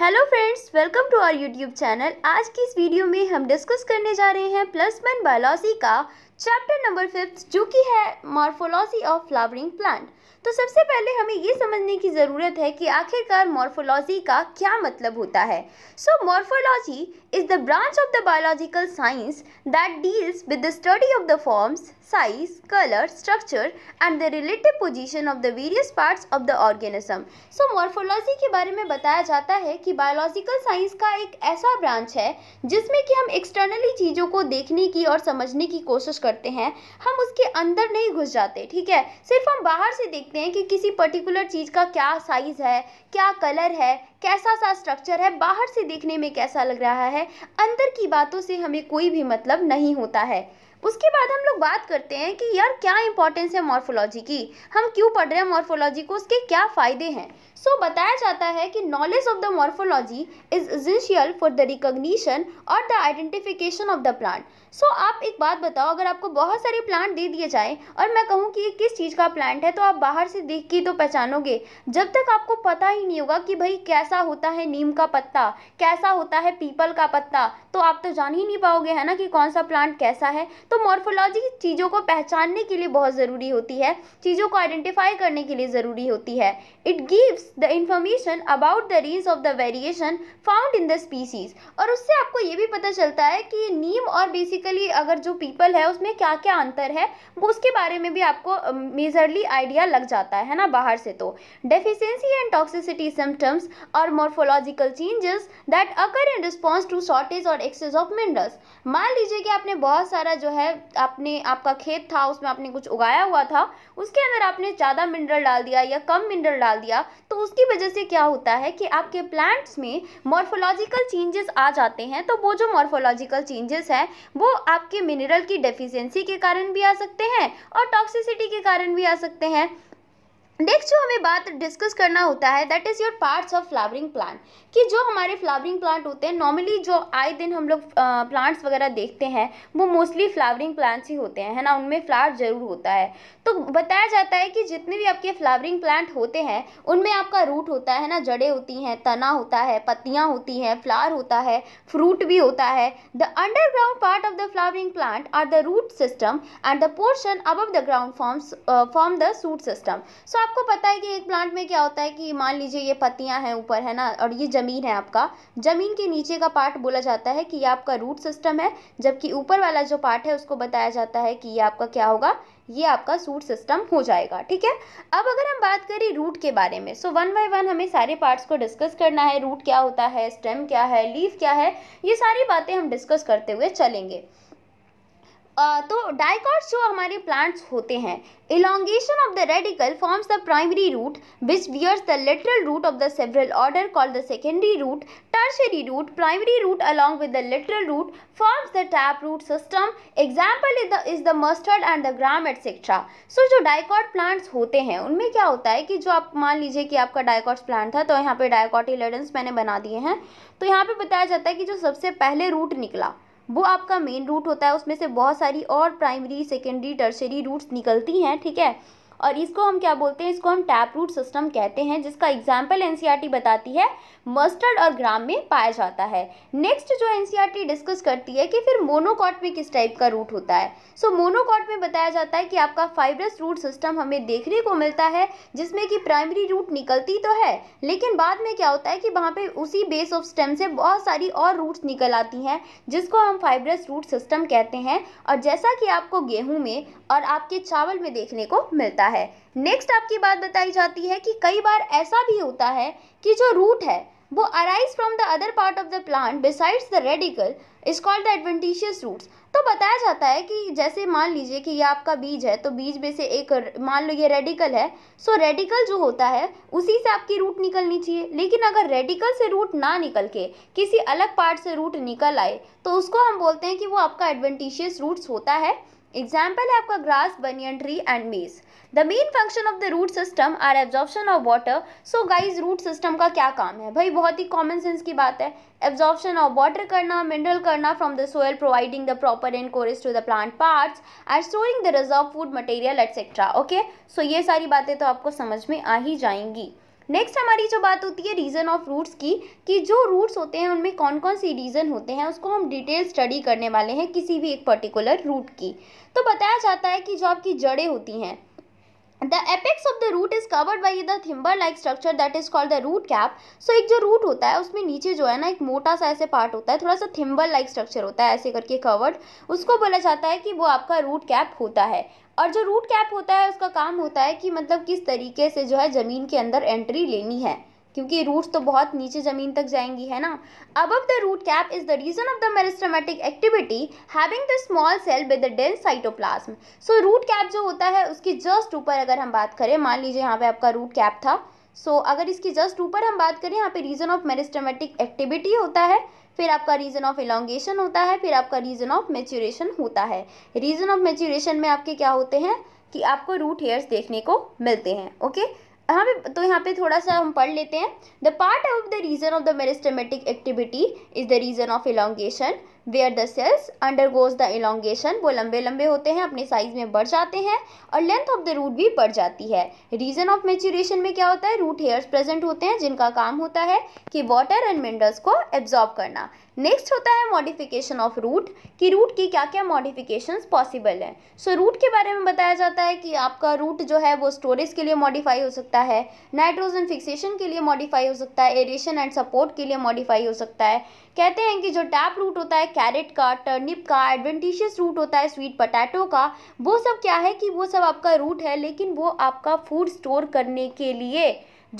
Hello friends welcome to our YouTube channel आज की इस वीडियो में हम डिस्कस करने जा रहे हैं प्लस वन बायोलॉजी का चैप्टर नंबर फिफ्थ जो कि है मॉर्फोलॉजी ऑफ फ्लावरिंग प्लांट तो सबसे पहले हमें ये समझने की ज़रूरत है कि आखिरकार मॉर्फोलॉजी का क्या मतलब होता है so morphology is the branch of the biological science that deals with the study of the forms size colour structure and the relative position of the various parts of the organism so morphology के बारे में बताया जाता है कि biological science का एक ऐसा ब्रांच है जिसमें कि हम एक्सटर्नली चीज़ों को देखने की और समझने की कोशिश करते हैं हम उसके अंदर नहीं घुस जाते ठीक है सिर्फ हम बाहर से देखते हैं कि किसी पर्टिकुलर चीज़ का क्या साइज़ है क्या कलर है कैसा सा स्ट्रक्चर है बाहर से देखने में कैसा लग रहा है अंदर की बातों से हमें कोई भी मतलब नहीं होता है उसके बाद हम लोग बात करते हैं कि यार क्या इंपॉर्टेंस है मॉर्फोलॉजी की हम क्यों पढ़ रहे हैं मॉर्फोलॉजी को उसके क्या फ़ायदे हैं सो so, बताया जाता है कि knowledge of the morphology is essential for the recognition और the identification of the plant so आप एक बात बताओ अगर आपको बहुत सारे प्लांट दे दिए जाए और मैं कहूँ कि ये किस चीज़ का प्लांट है तो आप बाहर से देख के तो पहचानोगे जब तक आपको पता ही नहीं होगा कि भाई कैसा होता है नीम का पत्ता कैसा होता है पीपल का पत्ता तो आप तो जान ही नहीं पाओगे है ना कि कौन सा प्लांट कैसा है तो मॉर्फोलॉजी चीज़ों को पहचानने के लिए बहुत ज़रूरी होती है चीज़ों को आइडेंटिफाई करने के लिए ज़रूरी होती है it gives the information about the range of the variation found in the species और उससे आपको ये भी पता चलता है कि नीम और basically अगर जो people है उसमें क्या क्या अंतर है वो उसके बारे में भी आपको majorly idea लग जाता है ना बाहर से तो deficiency and toxicity symptoms और morphological changes that occur in response to shortage or excess of minerals मान लीजिए कि आपने बहुत सारा जो है आपने आपका खेत था उसमें आपने कुछ उगाया हुआ था उसके अंदर आपने ज़्यादा मिनरल डाल दिया या कम मिनरल डाल दिया तो तो उसकी वजह से क्या होता है कि आपके प्लांट्स में मॉर्फोलॉजिकल चेंजेस आ जाते हैं तो वो जो मॉर्फोलॉजिकल चेंजेस हैं वो आपके मिनरल की डेफिशिएंसी के कारण भी आ सकते हैं और टॉक्सिसिटी के कारण भी आ सकते हैं दे नेक्स्ट जो हमें बात डिस्कस करना होता है that is your parts of flowering plant कि जो हमारे फ्लावरिंग प्लांट होते हैं नॉर्मली जो आए दिन हम लोग प्लांट्स वगैरह देखते हैं वो मोस्टली फ्लावरिंग प्लांट्स ही होते हैं है ना उनमें फ्लावर ज़रूर होता है तो बताया जाता है कि जितने भी आपके फ्लावरिंग प्लांट होते हैं उनमें आपका रूट होता है ना जड़ें होती हैं तना होता है पत्तियाँ होती हैं फ्लावर होता है फ्रूट भी होता है the underground part of the flowering plant are the root system and the portion above the ground forms form the shoot system so आपको पता है कि एक प्लांट में क्या होता है कि मान लीजिए ये पत्तियां हैं ऊपर है ना और ये ज़मीन है आपका ज़मीन के नीचे का पार्ट बोला जाता है कि ये आपका रूट सिस्टम है जबकि ऊपर वाला जो पार्ट है उसको बताया जाता है कि ये आपका क्या होगा ये आपका सूट सिस्टम हो जाएगा ठीक है अब अगर हम बात करें रूट के बारे में सो वन बाय वन हमें सारे पार्ट्स को डिस्कस करना है रूट क्या होता है स्टेम क्या है लीफ क्या है ये सारी बातें हम डिस्कस करते हुए चलेंगे तो डाइकॉट्स जो हमारे प्लांट्स होते हैं elongation of the radicle forms the primary root which bears the lateral root of the several order call the secondary root tertiary root primary root along with the lateral root forms the tap root system example is the is the mustard and the gram etcetera so जो dicot plants होते हैं उनमें क्या होता है कि जो आप मान लीजिए कि आपका डायकॉट्स प्लांट था तो यहाँ पे डायकॉटी मैंने बना दिए हैं तो यहाँ पे बताया जाता है कि जो सबसे पहले रूट निकला वो आपका मेन रूट होता है उसमें से बहुत सारी और प्राइमरी सेकेंडरी टर्सरी रूट्स निकलती हैं ठीक है और इसको हम क्या बोलते हैं इसको हम टैप रूट सिस्टम कहते हैं जिसका एग्जाम्पल एन e बताती है मस्टर्ड और ग्राम में पाया जाता है नेक्स्ट जो एन डिस्कस e करती है कि फिर मोनोकॉट में किस टाइप का रूट होता है सो so, मोनोकॉट में बताया जाता है कि आपका फाइब्रस रूट सिस्टम हमें देखने को मिलता है जिसमें कि प्राइमरी रूट निकलती तो है लेकिन बाद में क्या होता है कि वहाँ पर उसी बेस ऑफ स्टेम से बहुत सारी और रूट्स निकल आती हैं जिसको हम फाइब्रस रूट सिस्टम कहते हैं और जैसा कि आपको गेहूँ में और आपके चावल में देखने को मिलता है होता है नेक्स्ट आपकी बात बताई जाती है कि कई बार ऐसा भी होता है कि जो रूट है वो arise from the other part of the plant besides the radicle is called the adventitious roots तो बताया जाता है कि जैसे मान लीजिए कि ये आपका बीज है तो बीज में से एक मान लो ये रेडिकल है सो so रेडिकल जो होता है उसी से आपकी रूट निकलनी चाहिए लेकिन अगर रेडिकल से रूट ना निकल के किसी अलग पार्ट से रूट निकल आए तो उसको हम बोलते हैं कि वो आपका एडवेंटिशियस रूट्स होता है एग्जाम्पल है आपका grass banyan tree and maize the main function of the root system are absorption of water so guys root system का क्या काम है भाई बहुत ही कॉमन सेंस की बात है एब्जॉर्प्शन ऑफ वाटर करना मिनरल करना from the soil providing the proper anchorage to the plant parts and storing the reserve food material etcetera okay so ये सारी बातें तो आपको समझ में आ ही जाएंगी नेक्स्ट हमारी जो बात होती है रीज़न ऑफ रूट्स की कि जो रूट्स होते हैं उनमें कौन कौन सी रीज़न होते हैं उसको हम डिटेल स्टडी करने वाले हैं किसी भी एक पर्टिकुलर रूट की तो बताया जाता है कि जो आपकी जड़ें होती हैं the apex of the root is covered by the thimble like structure that is called the root cap so एक जो रूट होता है उसमें नीचे जो है ना एक मोटा सा ऐसे पार्ट होता है थोड़ा सा thimble लाइक स्ट्रक्चर होता है ऐसे करके कवर्ड उसको बोला जाता है कि वो आपका रूट कैप होता है और जो रूट कैप होता है उसका काम होता है कि मतलब किस तरीके से जो है ज़मीन के अंदर एंट्री लेनी है क्योंकि रूट्स तो बहुत नीचे ज़मीन तक जाएंगी है ना अब the root cap is the region of the meristematic activity having the small cell with the dense cytoplasm so root cap जो होता है उसकी जस्ट ऊपर अगर हम बात करें मान लीजिए यहाँ पे आपका रूट कैप था सो so, अगर इसकी जस्ट ऊपर हम बात करें यहाँ पे रीज़न ऑफ मेरिस्टमेटिक एक्टिविटी होता है फिर आपका रीज़न ऑफ इलांगेशन होता है फिर आपका रीज़न ऑफ मेच्यूरेशन होता है रीज़न ऑफ मेच्यूरेशन में आपके क्या होते हैं कि आपको रूट हेयर्स देखने को मिलते हैं ओके हाँ तो यहाँ पे थोड़ा सा हम पढ़ लेते हैं the part of the region of the meristematic activity is the region of elongation where the cells goes the elongation वो लंबे लंबे होते हैं अपने साइज में बढ़ जाते हैं और लेंथ ऑफ द रूट भी बढ़ जाती है रीजन ऑफ मेच्यूरेशन में क्या होता है रूट हेयर्स प्रेजेंट होते हैं जिनका काम होता है कि वाटर एंड मिनरल्स को एब्जॉर्ब करना नेक्स्ट होता है मॉडिफिकेशन ऑफ रूट कि रूट की क्या क्या मॉडिफिकेशंस पॉसिबल हैं सो so, रूट के बारे में बताया जाता है कि आपका रूट जो है वो स्टोरेज के लिए मॉडिफाई हो सकता है नाइट्रोजन फिक्सेशन के लिए मॉडिफाई हो सकता है एरेशन एंड सपोर्ट के लिए मॉडिफाई हो सकता है कहते हैं कि जो टैप रूट होता है कैरेट का टर्निप का एडवेंटिशियस रूट होता है स्वीट पटैटो का वो सब क्या है कि वो सब आपका रूट है लेकिन वो आपका फूड स्टोर करने के लिए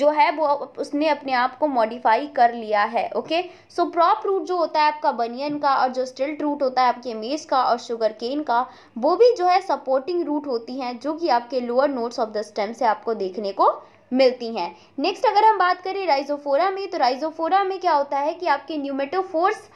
जो है वो उसने अपने आप को मॉडिफाई कर लिया है ओके सो प्रॉप रूट जो होता है आपका बनियन का और जो स्टिल्ट रूट होता है आपके मेज का और शुगर केन का वो भी जो है सपोर्टिंग रूट होती हैं जो कि आपके lower nodes of the stem से आपको देखने को मिलती हैं नेक्स्ट अगर हम बात करें राइजोफोरा में तो राइजोफोरा में क्या होता है कि आपके न्यूमेटोफोर्स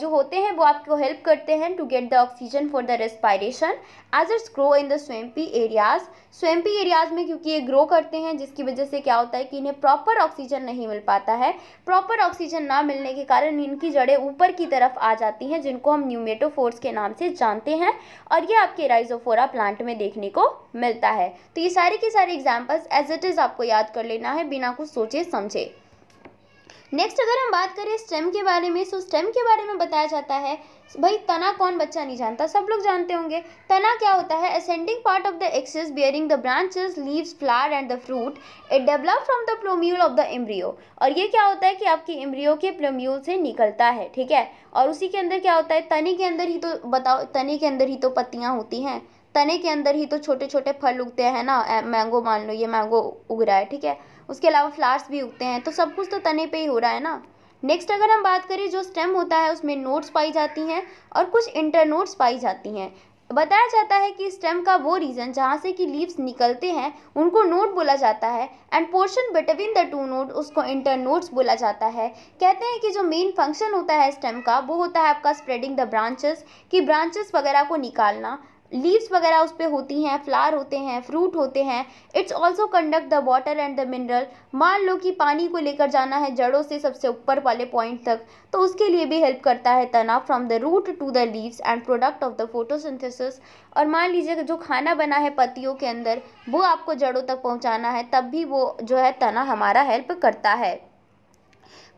जो होते हैं वो आपको हेल्प करते हैं to get the oxygen for the respiration as it's grow in the swampy areas swampy areas में क्योंकि ये ग्रो करते हैं जिसकी वजह से क्या होता है कि इन्हें प्रॉपर ऑक्सीजन नहीं मिल पाता है प्रॉपर ऑक्सीजन ना मिलने के कारण इनकी जड़ें ऊपर की तरफ आ जाती हैं जिनको हम न्यूमेटोफोर्स के नाम से जानते हैं और ये आपके राइजोफोरा प्लांट में देखने को मिलता है तो ये सारे के सारे एग्जाम्पल्स एज इट इज़ आपको याद कर लेना है बिना कुछ सोचे समझे नेक्स्ट अगर हम बात करें स्टेम के बारे में सो तो स्टेम के बारे में बताया जाता है भाई तना कौन बच्चा नहीं जानता सब लोग जानते होंगे तना क्या होता है ascending part of the axis bearing the branches leaves flower and the fruit it develop from the plumule of the embryo और ये क्या होता है कि आपके एम्ब्रियो के प्लोम्यूल से निकलता है ठीक है और उसी के अंदर क्या होता है तने के अंदर ही तो बताओ तने के अंदर ही तो पत्तियाँ होती हैं तने के अंदर ही तो छोटे छोटे फल उगते हैं ना मैंगो मान लो ये मैंगो उग रहा है ठीक है उसके अलावा फ्लावर्स भी उगते हैं तो सब कुछ तो तने पे ही हो रहा है ना नेक्स्ट अगर हम बात करें जो स्टेम होता है उसमें नोट्स पाई जाती हैं और कुछ इंटर नोट्स पाई जाती हैं बताया जाता है कि स्टेम का वो रीजन जहाँ से कि लीव्स निकलते हैं उनको नोट बोला जाता है and portion between the two node उसको इंटर नोट्स बोला जाता है कहते हैं कि जो मेन फंक्शन होता है स्टेम का वो होता है आपका स्प्रेडिंग द ब्रांचेस कि ब्रांचेस वगैरह को निकालना लीव्स वगैरह उस पर होती हैं फ्लावर होते हैं फ्रूट होते हैं it's also conduct the water and the mineral मान लो कि पानी को लेकर जाना है जड़ों से सबसे ऊपर वाले पॉइंट तक तो उसके लिए भी हेल्प करता है तना from the root to the leaves and product of the photosynthesis और मान लीजिए कि जो खाना बना है पत्तियों के अंदर वो आपको जड़ों तक पहुँचाना है तब भी वो जो है तना हमारा हेल्प करता है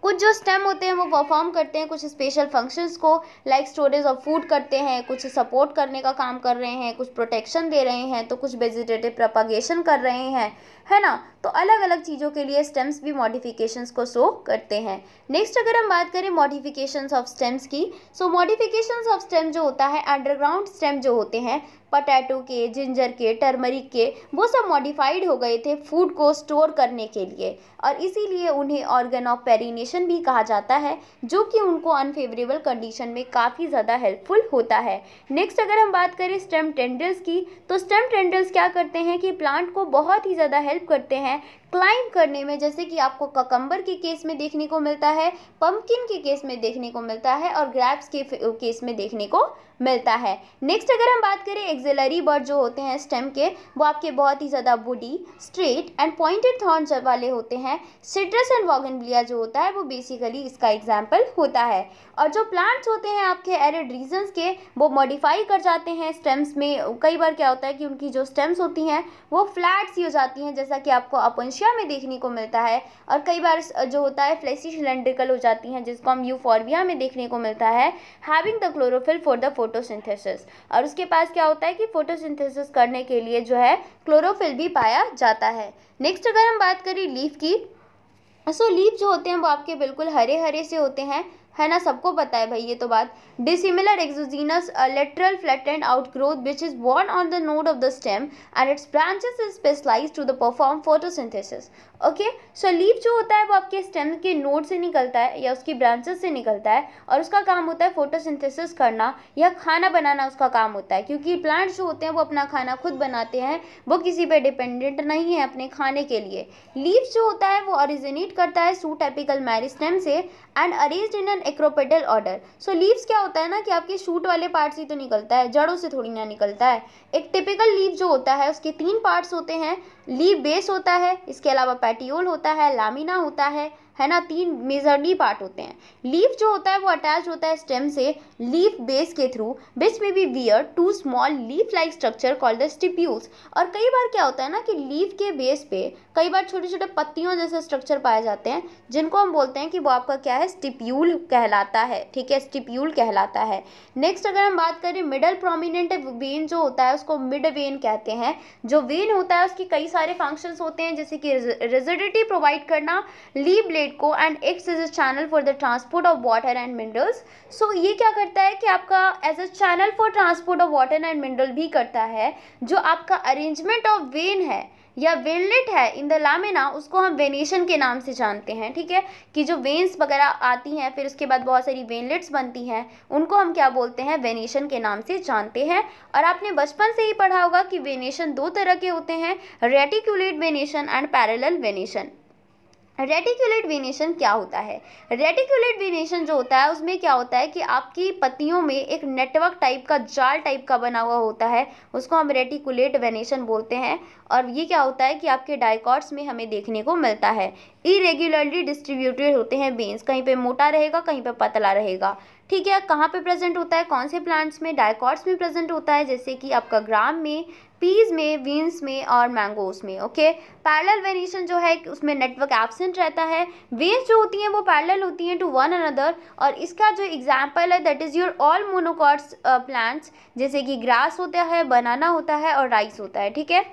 कुछ जो स्टेम होते हैं वो परफॉर्म करते हैं कुछ स्पेशल फंक्शंस को लाइक स्टोरेज ऑफ फूड करते हैं कुछ सपोर्ट करने का काम कर रहे हैं कुछ प्रोटेक्शन दे रहे हैं तो कुछ वेजिटेटिव प्रपागेशन कर रहे हैं है ना तो अलग अलग चीज़ों के लिए स्टेम्स भी मॉडिफिकेशंस को शो करते हैं नेक्स्ट अगर हम बात करें मॉडिफिकेशंस ऑफ स्टेम्स की सो मॉडिफिकेशंस ऑफ स्टेम जो होता है अंडरग्राउंड स्टेम जो होते हैं पटैटो के जिंजर के टर्मरिक के वो सब मॉडिफाइड हो गए थे फूड को स्टोर करने के लिए और इसीलिए उन्हें ऑर्गन ऑफ पेरिनेशन भी कहा जाता है जो कि उनको अनफेवरेबल कंडीशन में काफ़ी ज़्यादा हेल्पफुल होता है नेक्स्ट अगर हम बात करें स्टेम टेंडल्स की तो स्टेम टेंडल्स क्या करते हैं कि प्लांट को बहुत ही ज़्यादा हेल्प करते हैं क्लाइंब करने में जैसे कि आपको ककम्बर के केस में देखने को मिलता है पम्पकिन के केस में देखने को मिलता है और ग्रैप्स के केस में देखने को मिलता है नेक्स्ट अगर हम बात करें एक्जेलरी बर्ड जो होते हैं स्टेम के वो आपके बहुत ही ज़्यादा बुडी स्ट्रेट एंड पॉइंटेड थॉर्न वाले होते हैं सिट्रस एंड वॉगनबिलिया जो होता है वो बेसिकली इसका एग्जाम्पल होता है और जो प्लांट्स होते हैं आपके एरिड रीजन्स के वो मॉडिफाई कर जाते हैं स्टेम्स में कई बार क्या होता है कि उनकी जो स्टेम्स होती हैं वो फ्लैट सी हो जाती हैं जैसा कि आपको अपनशिया एशिया में देखने को मिलता है और कई बार जो होता है फ्लैसी सिलेंड्रिकल हो जाती हैं जिसको हम यूफॉर्बिया में देखने को मिलता है having the chlorophyll for the photosynthesis और उसके पास क्या होता है कि फोटोसिंथेसिस करने के लिए जो है क्लोरोफिल भी पाया जाता है नेक्स्ट अगर हम बात करें लीफ की सो so, लीफ जो होते हैं वो आपके बिल्कुल हरे हरे से होते हैं है ना सबको पता है भाई ये तो बात dissimilar exogenous lateral outgrowth which is born on the node of the stem and its branches is specialise to the perform photosynthesis okay so leaf जो होता है वो आपके स्टेम के नोड से निकलता है या उसकी ब्रांचेस से निकलता है और उसका काम होता है फोटोसिंथेसिस करना या खाना बनाना उसका काम होता है क्योंकि प्लांट्स जो होते हैं वो अपना खाना खुद बनाते हैं वो किसी पर डिपेंडेंट नहीं है अपने खाने के लिए लीव जो होता है वो ओरिजिनेट करता है सू टेपिकल मैरिस्टेम से and arise in an acropetal order so leaves क्या होता है ना कि आपके शूट वाले पार्ट से तो निकलता है जड़ों से थोड़ी ना निकलता है एक टिपिकल लीव जो होता है उसके तीन पार्ट्स होते हैं लीव बेस होता है इसके अलावा पैटियोल होता है लामिना होता है है ना तीन मेजरली पार्ट होते हैं लीव जो होता है वो अटैच होता है स्टेम से लीव बेस के थ्रू बिच में भी bear two small leaf like structure called the stipules और कई बार क्या होता है ना कि लीव के बेस पे कई बार छोटे छोटे पत्तियों जैसे स्ट्रक्चर पाए जाते हैं जिनको हम बोलते हैं कि वो आपका क्या है स्टिप्यूल कहलाता है ठीक है स्टिप्यूल कहलाता है नेक्स्ट अगर हम बात करें मिडल प्रोमिनेंट वेन जो होता है उसको मिड वेन कहते हैं जो वेन होता है उसके कई सारे फंक्शंस होते हैं जैसे कि रिजिडिटी प्रोवाइड करना ली ब्लेड को and act as a channel for the transport of water and minerals so ये क्या करता है कि आपका as a channel for transport of water and mineral भी करता है जो आपका अरेंजमेंट ऑफ वेन है या वेनलेट है इन द लामिना उसको हम वेनेशन के नाम से जानते हैं ठीक है कि जो वेन्स वगैरह आती हैं फिर उसके बाद बहुत सारी वेनलेट्स बनती हैं उनको हम क्या बोलते हैं वेनेशन के नाम से जानते हैं और आपने बचपन से ही पढ़ा होगा कि वेनेशन दो तरह के होते हैं reticulate venation and parallel venation reticulate venation क्या होता है रेटिकुलेट वेनेशन जो होता है उसमें क्या होता है कि आपकी पत्तियों में एक नेटवर्क टाइप का जाल टाइप का बना हुआ होता है उसको हम रेटिकुलेट वेनेशन बोलते हैं और ये क्या होता है कि आपके डायकॉट्स में हमें देखने को मिलता है इरेग्युलरली डिस्ट्रीब्यूटेड होते हैं बीन्स कहीं पे मोटा रहेगा कहीं पे पतला रहेगा ठीक है कहाँ पे प्रेजेंट होता है कौन से प्लांट्स में डायकॉट्स में प्रेजेंट होता है जैसे कि आपका ग्राम में पीज में बीन्स में और मैंगोस में ओके पैरेलल वेरिएशन जो है उसमें नेटवर्क एबसेंट रहता है वेव्स जो होती हैं वो पैरेलल होती हैं टू वन अनदर और इसका जो एग्जाम्पल है that is your all monocots plants जैसे कि ग्रास होता है बनाना होता है और राइस होता है ठीक है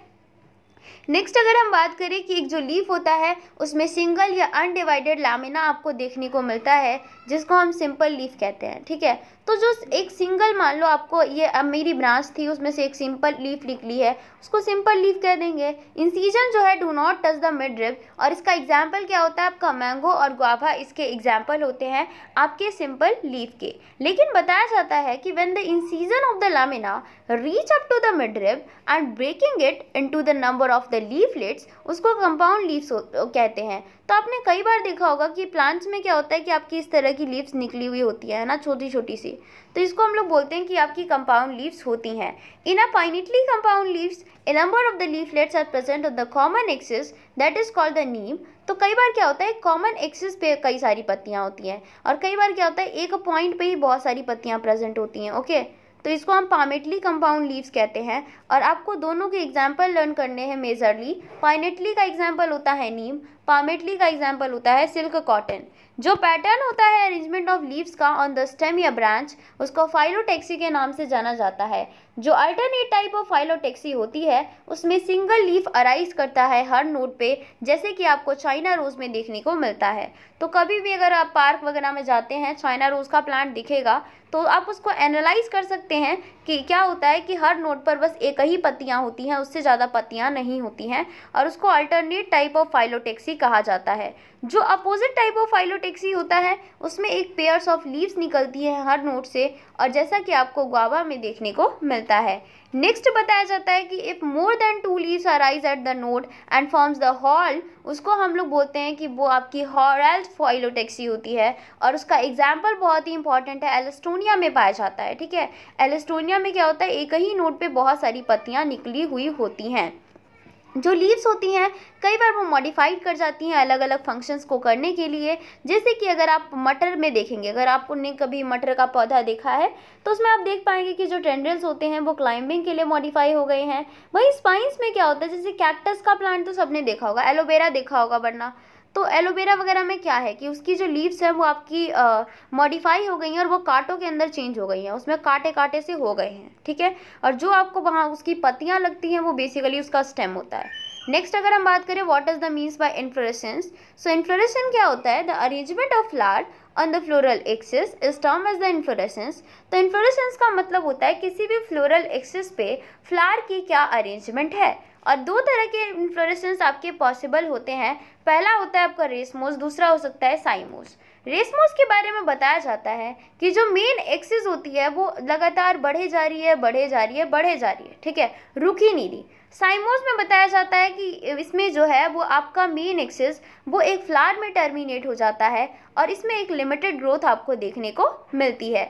नेक्स्ट अगर हम बात करें कि एक जो लीफ होता है उसमें सिंगल या अनडिवाइडेड लामिना आपको देखने को मिलता है जिसको हम सिंपल लीफ कहते हैं ठीक है तो जो एक सिंगल मान लो आपको ये अब मेरी ब्रांच थी उसमें से एक सिंपल लीफ निकली है उसको सिंपल लीफ कह देंगे इंसीजन जो है do not touch the midrib और इसका एग्जाम्पल क्या होता है आपका मैंगो और गुआवा इसके एग्जाम्पल होते हैं आपके सिंपल लीफ के लेकिन बताया जाता है कि when the incision of the lamina reach up to the midrib and breaking it into the number of the leaflets उसको कंपाउंड लीव्स कहते हैं तो आपने कई बार देखा होगा कि प्लांट्स में क्या होता है कि आपकी इस तरह तरह की लीव्स निकली हुई होती है ना छोटी छोटी सी तो इसको हम लोग बोलते हैं कि आपकी कंपाउंड लीव्स होती हैं in a pinnately compound leaves a number of the leaflets are present on the common axis that is called the neem तो कई बार क्या होता है कॉमन एक्सिस पे कई सारी पत्तियाँ होती हैं और कई बार क्या होता है एक पॉइंट पर ही बहुत सारी पत्तियाँ प्रेजेंट होती हैं ओके तो इसको हम पामेटली कंपाउंड लीव्स कहते हैं और आपको दोनों के एग्जाम्पल लर्न करने हैं मेजरली पाइनेटली का एग्जाम्पल होता है नीम पामेटली का एग्जाम्पल होता है सिल्क कॉटन जो पैटर्न होता है अरेंजमेंट ऑफ लीव्स का ऑन द स्टेम या ब्रांच उसको फाइलोटेक्सी के नाम से जाना जाता है जो अल्टरनेट टाइप ऑफ फाइलोटेक्सी होती है उसमें सिंगल लीफ अराइज करता है हर नोट पे जैसे कि आपको चाइना रोज़ में देखने को मिलता है तो कभी भी अगर आप पार्क वगैरह में जाते हैं चाइना रोज़ का प्लांट दिखेगा तो आप उसको एनालाइज कर सकते हैं कि क्या होता है कि हर नोट पर बस एक ही पत्तियाँ होती हैं उससे ज़्यादा पत्तियाँ नहीं होती हैं और उसको alternate type of phyllotaxy phyllotaxy कहा जाता है जो अपोजिट टाइप ऑफ फाइलोटेक्सी होता है उसमें एक पेयर्स ऑफ लीव्स निकलती है हर नोट से और जैसा कि आपको गुआवा में देखने को मिलता है नेक्स्ट बताया जाता है कि if more than two leaves arise at the node and forms the whorl उसको हम लोग बोलते हैं कि वो आपकी हॉरल फाइलोटेक्सी होती है और उसका एग्जाम्पल बहुत ही इंपॉर्टेंट है एलेस्टोनिया में पाया जाता है ठीक है एलेस्टोनिया में क्या होता है एक ही नोट पर बहुत सारी पत्तियाँ निकली हुई होती हैं जो लीव्स होती हैं कई बार वो मॉडिफाइड कर जाती हैं अलग अलग फंक्शंस को करने के लिए जैसे कि अगर आप मटर में देखेंगे अगर आपने कभी मटर का पौधा देखा है तो उसमें आप देख पाएंगे कि जो टेंडल्स होते हैं वो क्लाइंबिंग के लिए मॉडिफाई हो गए हैं वहीं स्पाइंस में क्या होता है जैसे कैक्टस का प्लांट तो सबने देखा होगा एलोवेरा देखा होगा वरना तो एलोवेरा वगैरह में क्या है कि उसकी जो लीव्स हैं वो आपकी मॉडिफाई हो गई हैं और वो कांटों के अंदर चेंज हो गई हैं उसमें कांटे कांटे से हो गए हैं ठीक है और जो आपको वहाँ उसकी पत्तियाँ लगती हैं वो बेसिकली उसका स्टेम होता है नेक्स्ट अगर हम बात करें what is the means by inflorescence so inflorescence क्या होता है the arrangement of flower on the floral axis is term as the inflorescence तो इन्फ्लोरेसेंस का मतलब होता है किसी भी फ्लोरल एक्सिस पे फ्लावर की क्या अरेंजमेंट है और दो तरह के इन्फ्लोरेसेंस आपके पॉसिबल होते हैं पहला होता है आपका रेसमोस दूसरा हो सकता है साइमोस रेसमोस के बारे में बताया जाता है कि जो मेन एक्सिस होती है वो लगातार बढ़े जा रही है बढ़े जा रही है बढ़े जा रही है ठीक है रुकी नहीं रही साइमोस में बताया जाता है कि इसमें जो है वो आपका मेन एक्सेस वो एक फ्लावर में टर्मिनेट हो जाता है और इसमें एक लिमिटेड ग्रोथ आपको देखने को मिलती है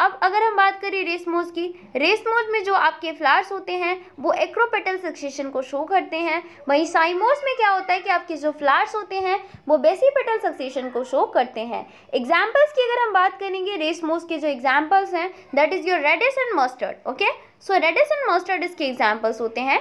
अब अगर हम बात करें रेसमोज की रेसमोज में जो आपके फ्लावर्स होते हैं वो एक्रोपेटल सक्सेशन को शो करते हैं वहीं साइमोज में क्या होता है कि आपके जो फ्लावर्स होते हैं वो बेसीपेटल सक्सेशन को शो करते हैं एग्जाम्पल्स की अगर हम बात करेंगे रेसमोज के जो एग्जाम्पल्स हैं that is your radish and mustard okay so radish and mustard इसके एग्जाम्पल्स होते हैं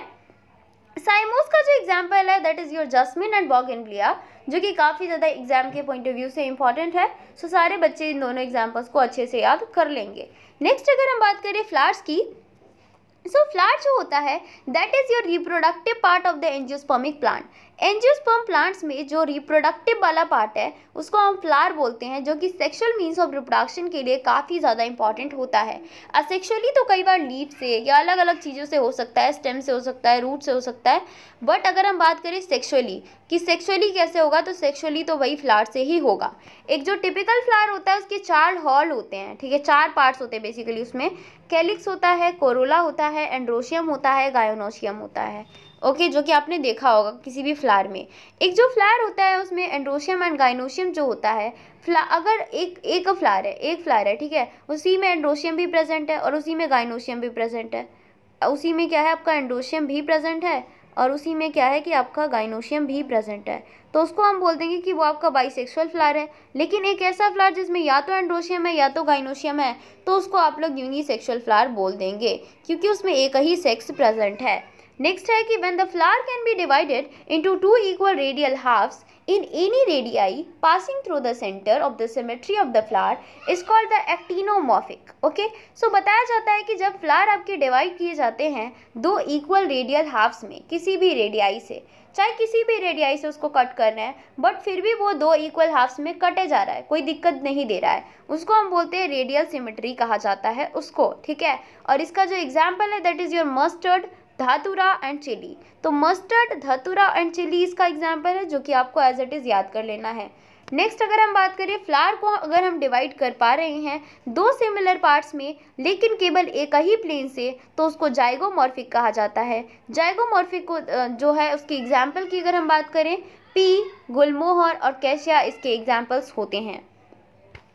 साइमोस का जो एग्जाम्पल है that is your jasmine and bog bougainvillea जो कि काफ़ी ज़्यादा एग्जाम के पॉइंट ऑफ व्यू से इंपॉर्टेंट है सो so, सारे बच्चे इन दोनों एग्जाम्पल्स को अच्छे से याद कर लेंगे नेक्स्ट अगर हम बात करें फ्लावर्स की सो so, फ्लावर जो होता है that is your reproductive part of the angiospermic plant angiosperm plants में जो रिप्रोडक्टिव वाला पार्ट है उसको हम फ्लावर बोलते हैं जो कि सेक्सुअल मीन्स ऑफ रिप्रोडक्शन के लिए काफ़ी ज़्यादा इंपॉर्टेंट होता है असेक्शुअली तो कई बार लीड से या अलग अलग चीज़ों से हो सकता है स्टेम से हो सकता है रूट से हो सकता है बट अगर हम बात करें सेक्शुअली कि सेक्सुअली कैसे होगा तो सेक्शुअली तो वही फ्लावर से ही होगा एक जो टिपिकल फ्लावर होता है उसके चार हॉल होते हैं ठीक है चार पार्ट्स होते हैं बेसिकली उसमें कैलिक्स होता है कोरोला होता है एंड्रोशियम होता है गायोनोशियम होता है ओके जो कि आपने देखा होगा किसी भी फ्लावर में एक जो फ्लावर होता है उसमें एंड्रोशियम एंड गाइनोशियम जो होता है फ्ला अगर एक एक फ्लावर है एक फ्लावर है ठीक है उसी में एंड्रोशियम भी प्रेजेंट है और उसी में गाइनोशियम भी प्रेजेंट है उसी में क्या है आपका एंड्रोशियम भी प्रेजेंट है और उसी में क्या है कि आपका गाइनोशियम भी प्रेजेंट है तो उसको हम बोल देंगे कि वो आपका बाइसेक्सुअल फ्लावर है लेकिन एक ऐसा फ्लावर जिसमें या तो एंड्रोशियम है या तो गाइनोशियम है तो उसको आप लोग यूनिसेक्सुअल फ्लावर बोल देंगे क्योंकि उसमें एक ही सेक्स प्रेजेंट है नेक्स्ट है कि when the flower can be divided into two equal radial halves in any radii passing through the centre of the symmetry of the flower is called the actinomorphic okay so बताया जाता है कि जब flower आपके divide किए जाते हैं दो इक्वल रेडियल हाफ्स में किसी भी रेडियाई से चाहे किसी भी रेडियाई से उसको कट करना है बट फिर भी वो दो इक्वल हाफ्स में कटे जा रहा है कोई दिक्कत नहीं दे रहा है उसको हम बोलते हैं रेडियल सिमेट्री कहा जाता है उसको ठीक है और इसका जो एग्जाम्पल है that is your mustard datura and chili तो मस्टर्ड धतुरा एंड चिली इसका एग्जाम्पल है जो कि आपको एज इट इज़ याद कर लेना है नेक्स्ट अगर हम बात करें फ्लावर को अगर हम डिवाइड कर पा रहे हैं दो सिमिलर पार्ट्स में लेकिन केवल एक ही प्लेन से तो उसको जाइगोमॉर्फिक कहा जाता है जाइगोमॉर्फिक को जो है उसकी एग्जाम्पल की अगर हम बात करें पी गुलमोहर और कैशिया इसके एग्जाम्पल्स होते हैं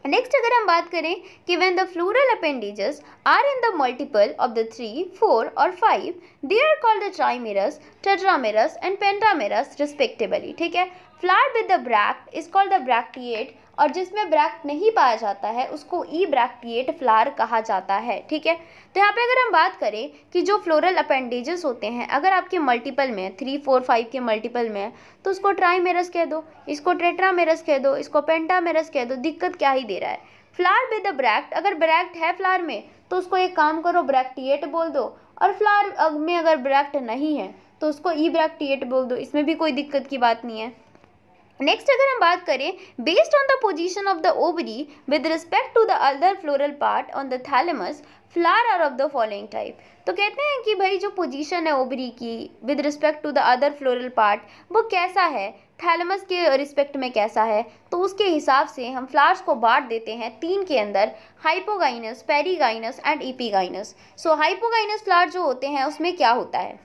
नेक्स्ट अगर हम बात करें कि when the floral appendages are in the multiple of the three four और five they are called the trimerous tetramerous and pentamerous respectively ठीक है flower with the bract is called the bracteate और जिसमें ब्रैक्ट नहीं पाया जाता है उसको ई ब्रैक्टिएट फ्लार कहा जाता है ठीक है तो यहाँ पे अगर हम बात करें कि जो फ्लोरल अपेंडेजेस होते हैं अगर आपके मल्टीपल में थ्री फोर फाइव के मल्टीपल में तो उसको ट्राई मेरस कह दो इसको ट्रेट्रा मेरस कह दो इसको पेंटा मेरस कह दो दिक्कत क्या ही दे रहा है फ्लार विद अ ब्रैक्ट अगर ब्रैक्ट है फ्लार में तो उसको एक काम करो ब्रैक्टिएट बोल दो और फ्लार में अगर ब्रैक्ट नहीं है तो उसको ई ब्रैक्टिएट बोल दो इसमें भी कोई दिक्कत की बात नहीं है नेक्स्ट अगर हम बात करें based on the position of the ovary with respect to the other floral part on the thalamus flower are of the following type तो कहते हैं कि भाई जो पोजीशन है ओवरी की with respect to the other floral part वो कैसा है थैलेमस के रिस्पेक्ट में कैसा है तो उसके हिसाब से हम फ्लावर्स को बांट देते हैं तीन के अंदर hypogynous perigynous and epigynous so hypogynous flower जो होते हैं उसमें क्या होता है